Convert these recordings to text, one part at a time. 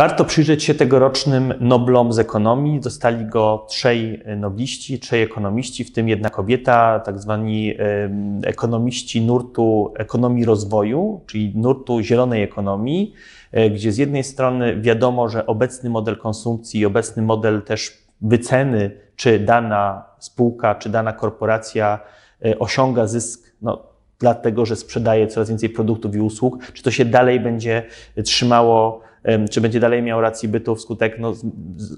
Warto przyjrzeć się tegorocznym Noblom z ekonomii. Dostali go trzej nobliści, trzej ekonomiści, w tym jedna kobieta, tak zwani ekonomiści nurtu ekonomii rozwoju, czyli nurtu zielonej ekonomii, e, gdzie z jednej strony wiadomo, że obecny model konsumpcji i obecny model też wyceny, czy dana spółka, czy dana korporacja e, osiąga zysk, no, dlatego że sprzedaje coraz więcej produktów i usług, czy to się dalej będzie trzymało, czy będzie dalej miał rację bytu wskutek no,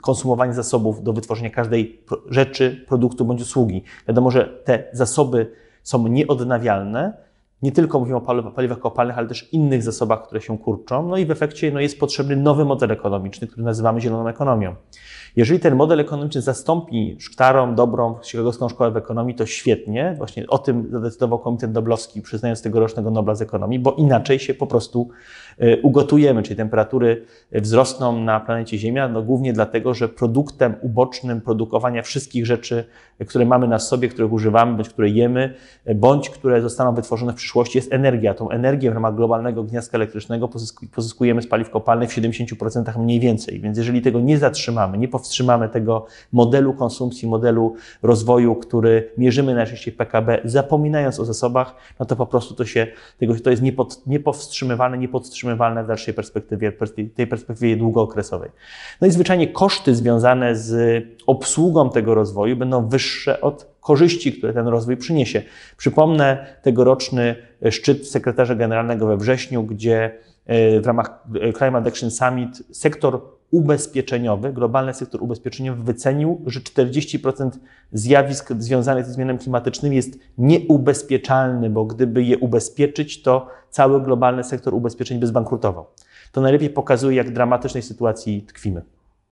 konsumowania zasobów do wytworzenia każdej rzeczy, produktu bądź usługi. Wiadomo, że te zasoby są nieodnawialne, nie tylko mówimy o paliwach kopalnych, ale też innych zasobach, które się kurczą. No i w efekcie no, jest potrzebny nowy model ekonomiczny, który nazywamy zieloną ekonomią. Jeżeli ten model ekonomiczny zastąpi starą, dobrą chicagowską szkołę w ekonomii, to świetnie. Właśnie o tym zadecydował Komitet Doblowski, przyznając tegorocznego Nobla z ekonomii, bo inaczej się po prostu e, ugotujemy, czyli temperatury e, wzrosną na planecie Ziemia, no głównie dlatego, że produktem ubocznym produkowania wszystkich rzeczy, e, które mamy na sobie, których używamy, bądź które jemy, bądź które zostaną wytworzone w przyszłości, jest energia. Tą energię w ramach globalnego gniazda elektrycznego pozyskujemy z paliw kopalnych w 70% mniej więcej. Więc jeżeli tego nie zatrzymamy, nie powtórzymy powstrzymamy tego modelu konsumpcji, modelu rozwoju, który mierzymy najczęściej PKB, zapominając o zasobach, no to po prostu to się, tego, to jest niepod, niepowstrzymywane, niepodtrzymywalne w dalszej perspektywie, tej perspektywie długookresowej. No i zwyczajnie koszty związane z obsługą tego rozwoju będą wyższe od korzyści, które ten rozwój przyniesie. Przypomnę tegoroczny e, szczyt sekretarza generalnego we wrześniu, gdzie e, w ramach e, Climate Action Summit sektor ubezpieczeniowy, globalny sektor ubezpieczeniowy wycenił, że 40% zjawisk związanych ze zmianami klimatycznymi jest nieubezpieczalny, bo gdyby je ubezpieczyć, to cały globalny sektor ubezpieczeń by zbankrutował. To najlepiej pokazuje, jak dramatycznej sytuacji tkwimy.